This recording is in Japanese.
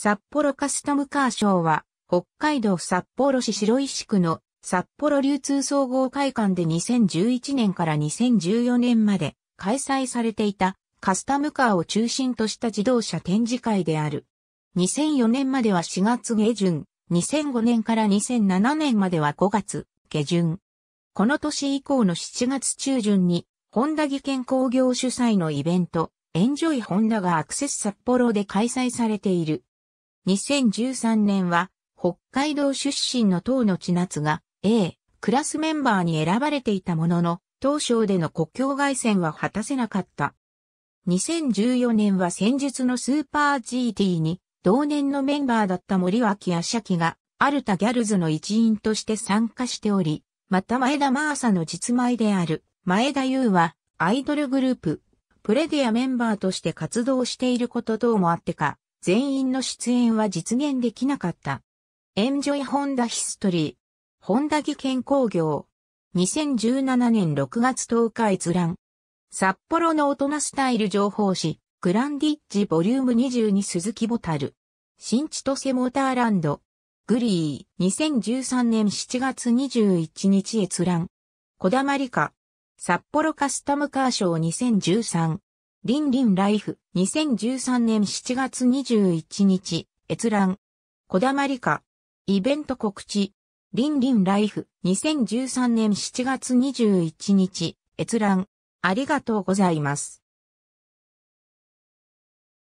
札幌カスタムカーショーは、北海道札幌市白石区の札幌流通総合会館で2011年から2014年まで開催されていたカスタムカーを中心とした自動車展示会である。2004年までは4月下旬、2005年から2007年までは5月下旬。この年以降の7月中旬に、ホンダ技研工業主催のイベント、エンジョイホンダがアクセス札幌で開催されている。2013年は、北海道出身の党の千夏が A クラスメンバーに選ばれていたものの、当証での国境外戦は果たせなかった。2014年は先日のスーパー GT に同年のメンバーだった森脇あしゃキがアルタギャルズの一員として参加しており、また前田真麻の実米である前田優はアイドルグループプレディアメンバーとして活動していること等もあってか、全員の出演は実現できなかった。エンジョイホンダヒストリー。ホンダ技研工業。2017年6月10日閲覧。札幌の大人スタイル情報誌、グランディッジボリューム22鈴木ボタル。新千歳モーターランド。グリー、2013年7月21日閲覧。小玉理科。札幌カスタムカーショー2013。リンリンライフ、2013年7月21日、閲覧。こだまりか。イベント告知。リンリンライフ、2013年7月21日、閲覧。ありがとうございます。